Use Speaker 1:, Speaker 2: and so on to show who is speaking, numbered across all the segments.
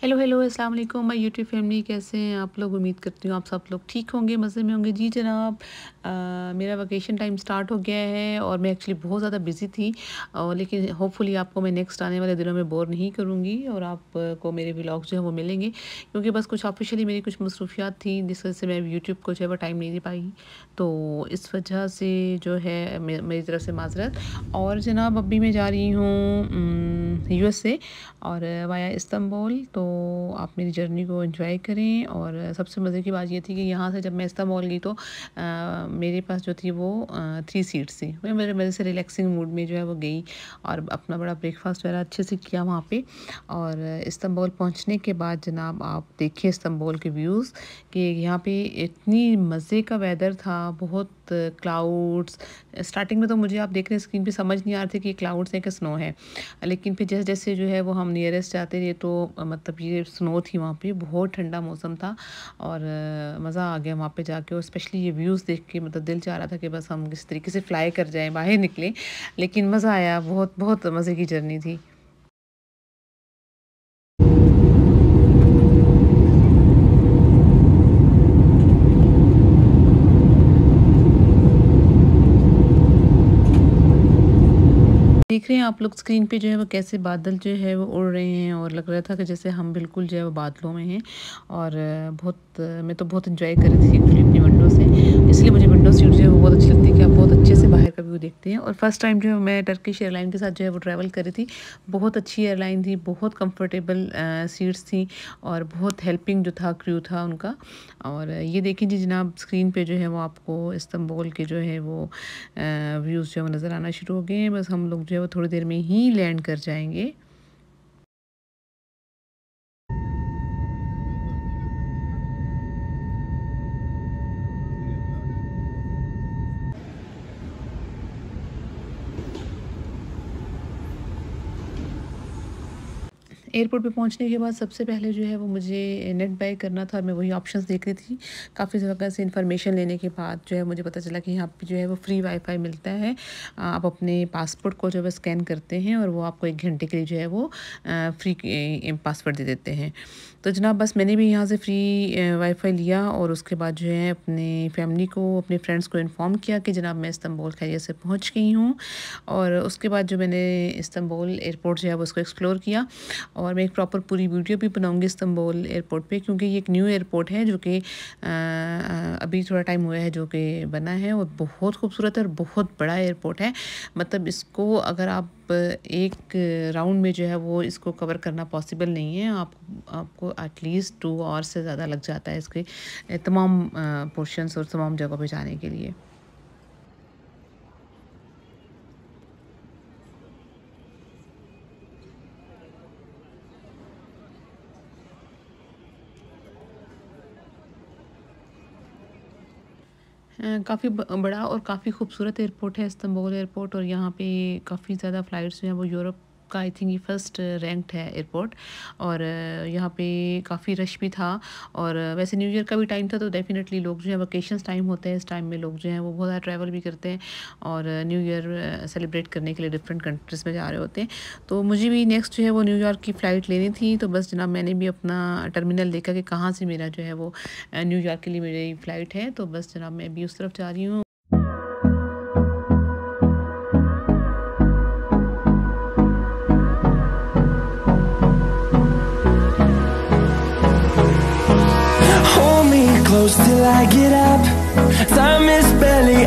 Speaker 1: hello hello अस्सलाम वालेकुम my YouTube family कैसे हैं आप लोग उम्मीद करती हूँ आप सब लोग ठीक होंगे मज़े में होंगे जी जनाब मेरा वैकेशन टाइम स्टार्ट हो गया है और मैं एक्चुअली बहुत ज़्यादा बिजी थी और लेकिन होपफुली आपको मैं नेक्स्ट आने वाले दिनों में बोर नहीं करूँगी और आपको मेरे ब्लॉग जो है वो मिलेंगे क्योंकि बस कुछ ऑफिशियली मेरी कुछ मसरूफियात थी जिस वजह से मैं यूट्यूब को जो है वो टाइम नहीं दे पाई तो इस वजह से जो है मेरी तरफ से माजरत और जनाब अभी मैं जा रही हूँ यूएसए और वाया इस्तांबुल तो आप मेरी जर्नी को इन्जॉय करें और सबसे मज़े की बात ये थी कि यहाँ से जब मैं इस्तांबुल गई तो आ, मेरे पास जो थी वो थ्री सीट्स थी मैं मेरे मेरे से रिलैक्सिंग मूड में जो है वो गई और अपना बड़ा ब्रेकफास्ट वगैरह अच्छे से किया वहाँ पर और इस्तांबुल पहुँचने के बाद जनाब आप देखिए इस्तांबुल के व्यूज़ कि यहाँ पर इतनी मज़े का वेदर था बहुत क्लाउड्स स्टार्टिंग में तो मुझे आप देख रहे हैं स्क्रीन पे समझ नहीं आ रही थी कि क्लाउड्स हैं कि स्नो है लेकिन फिर जैसे जैसे जो है वो हम नियरेस्ट जाते रहे तो मतलब ये स्नो थी वहाँ पे बहुत ठंडा मौसम था और मज़ा आ गया वहाँ पे जाके और स्पेशली ये व्यूज़ देख के मतलब दिल चाह रहा था कि बस हम किस तरीके से फ्लाई कर जाएँ बाहर निकलें लेकिन मज़ा आया बहुत बहुत मज़े की जर्नी थी देख रहे हैं आप लोग स्क्रीन पे जो है वो कैसे बादल जो है वो उड़ रहे हैं और लग रहा था कि जैसे हम बिल्कुल जो है वो बादलों में हैं और बहुत मैं तो बहुत इन्जॉय कर रही थी एक्चुअली अपनी विंडो से इसलिए मुझे विंडो सीट जो है वो बहुत अच्छी लगती है कि आप बहुत अच्छे से बाहर देखते हैं और फर्स्ट टाइम जो मैं टर्किश एयरलाइन के साथ जो है वो ट्रैवल करी थी बहुत अच्छी एयरलाइन थी बहुत कंफर्टेबल सीट्स थी और बहुत हेल्पिंग जो था क्रू था उनका और ये देखें जी जनाब स्क्रीन पे जो है वो आपको इस्तंबुल के जो है वो व्यूज़ जो है नज़र आना शुरू हो गए हैं बस हम लोग जो है वो थोड़ी देर में ही लैंड कर जाएंगे एयरपोर्ट पे पहुंचने के बाद सबसे पहले जो है वो मुझे नेट बाय करना था और मैं वही ऑप्शंस देख रही थी काफ़ी जगह से इन्फॉर्मेशन लेने के बाद जो है मुझे पता चला कि यहाँ पे जो है वो फ्री वाईफाई मिलता है आप अपने पासपोर्ट को जो है स्कैन करते हैं और वो आपको एक घंटे के लिए जो है वो फ्री पासवर्ड दे देते हैं तो जनाब बस मैंने भी यहाँ से फ्री वाईफाई लिया और उसके बाद जो है अपने फैमिली को अपने फ्रेंड्स को इन्फॉर्म किया कि जनाब मैं इस्तंबोल खैरियत से पहुँच गई हूँ और उसके बाद जो मैंने इस्तंबोल एयरपोर्ट जो है वो उसको एक्सप्लोर किया और मैं एक प्रॉपर पूरी वीडियो भी बनाऊँगी इस्तंबुल एयरपोर्ट पे क्योंकि ये एक न्यू एयरपोर्ट है जो कि अभी थोड़ा टाइम हुआ है जो कि बना है और बहुत खूबसूरत और बहुत बड़ा एयरपोर्ट है मतलब इसको अगर आप एक राउंड में जो है वो इसको कवर करना पॉसिबल नहीं है आप आपको एटलीस्ट टू आवर्स से ज़्यादा लग जाता है इसके तमाम पोर्शंस और तमाम जगह पर जाने के लिए काफ़ी बड़ा और काफ़ी खूबसूरत एयरपोर्ट है इस्तंबुल एयरपोर्ट और यहाँ पे काफ़ी ज़्यादा फ़्लाइट्स जो हैं वो यूरोप का आई थिंक ये फर्स्ट रैंक्ड uh, है एयरपोर्ट और uh, यहाँ पे काफ़ी रश भी था और uh, वैसे न्यू ईयर का भी टाइम था तो डेफिनेटली लोग जो है वकेशन टाइम होते हैं इस टाइम में लोग जो हैं वो बहुत ज़्यादा ट्रैवल भी करते हैं और न्यू ईयर सेलिब्रेट करने के लिए डिफरेंट कंट्रीज़ में जा रहे होते हैं तो मुझे भी नेक्स्ट जो है वो न्यूयॉर्क की फ़्लाइट लेनी थी तो बस जनाब मैंने भी अपना टर्मिनल देखा कि कहाँ से मेरा जो है वो न्यूयॉर्क के लिए मेरी फ़्लाइट है तो बस जनाब मैं भी उस तरफ जा रही हूँ close till I get up Time is barely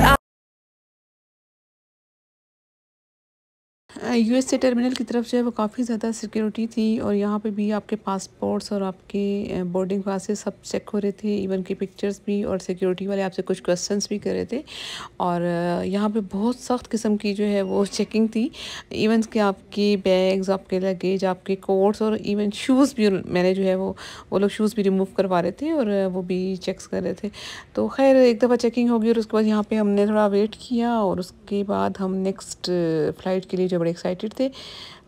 Speaker 1: USA terminal की तरफ जो है वो काफ़ी ज़्यादा सिक्योरिटी थी और यहाँ पे भी आपके पासपोर्ट्स और आपके बोर्डिंग पासेस सब चेक हो रहे थे इवन के पिक्चर्स भी और सिक्योरिटी वाले आपसे कुछ क्वेश्चंस भी कर रहे थे और यहाँ पे बहुत सख्त किस्म की जो है वो चेकिंग थी इवन के आपके बैग्स आपके लगेज आपके कोट्स और इवन शूज़ भी मैंने जो है वो वो लोग शूज़ भी रिमूव करवा रहे थे और वो भी चेक्स कर रहे थे तो खैर एक दफ़ा चेकिंग होगी और उसके बाद यहाँ पर हमने थोड़ा वेट किया और उसके बाद हम नेक्स्ट फ्लाइट के लिए जो बड़े एक्साइटेड थे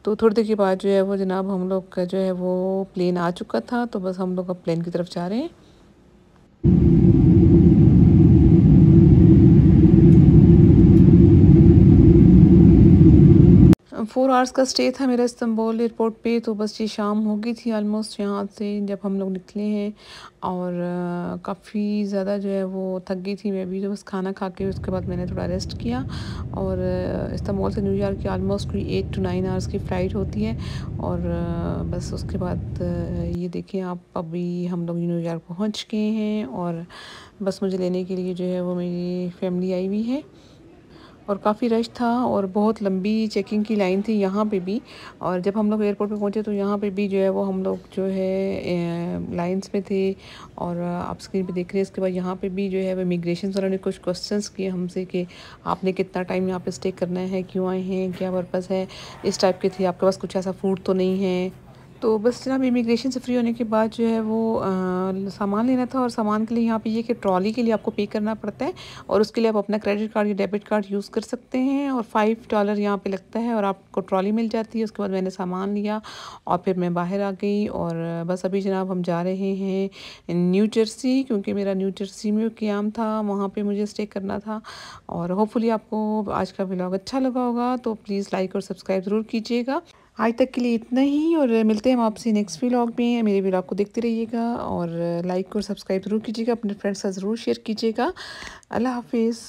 Speaker 1: तो थोड़ी देर के बाद जो है वो जनाब हम लोग का जो है वो प्लेन आ चुका था तो बस हम लोग अब प्लेन की तरफ जा रहे हैं फोर आवर्स का स्टे था मेरा इस्तंबुल एयरपोर्ट पे तो बस ये शाम हो गई थी आलमोस्ट यहाँ से जब हम लोग निकले हैं और काफ़ी ज़्यादा जो है वो थक गई थी मैं भी तो बस खाना खा के उसके बाद मैंने थोड़ा रेस्ट किया और इस्तंबुल से न्यूयॉर्क की आलमोस्ट कोई एट टू नाइन आवर्स की फ़्लाइट होती है और बस उसके बाद ये देखें आप अभी हम लोग न्यूयॉर्क पहुँच गए हैं और बस मुझे लेने के लिए जो है वो मेरी फैमिली आई हुई है और काफ़ी रश था और बहुत लंबी चेकिंग की लाइन थी यहाँ पे भी और जब हम लोग एयरपोर्ट पे पहुँचे तो यहाँ पे भी जो है वो हम लोग जो है लाइंस में थे और आप स्क्रीन पे देख रहे हैं इसके बाद यहाँ पे भी जो है वो इमिग्रेशन वालों ने कुछ क्वेश्चंस किए हमसे कि आपने कितना टाइम यहाँ पर स्टे करना है क्यों आए हैं क्या पर्पज़ है इस टाइप के थे आपके पास कुछ ऐसा फूड तो नहीं है तो बस जनाब इमिग्रेशन से फ्री होने के बाद जो है वो आ, सामान लेना था और सामान के लिए यहाँ पे ये कि ट्रॉली के लिए आपको पे करना पड़ता है और उसके लिए आप अपना क्रेडिट कार्ड या डेबिट कार्ड यूज़ कर सकते हैं और फाइव डॉलर यहाँ पे लगता है और आपको ट्रॉली मिल जाती है उसके बाद मैंने सामान लिया और फिर मैं बाहर आ गई और बस अभी जनाब हम जा रहे हैं न्यू जर्सी क्योंकि मेरा न्यू जर्सी में क्याम था वहाँ पर मुझे स्टे करना था और होपफुली आपको आज का ब्लॉग अच्छा लगा होगा तो प्लीज़ लाइक और सब्सक्राइब ज़रूर कीजिएगा आज तक के लिए इतना ही और मिलते हैं हम आपसे नेक्स्ट व्लॉग में मेरे व्लॉग को देखते रहिएगा और लाइक और सब्सक्राइब ज़रूर कीजिएगा अपने फ्रेंड्स का ज़रूर शेयर कीजिएगा अल्लाह हाफिज़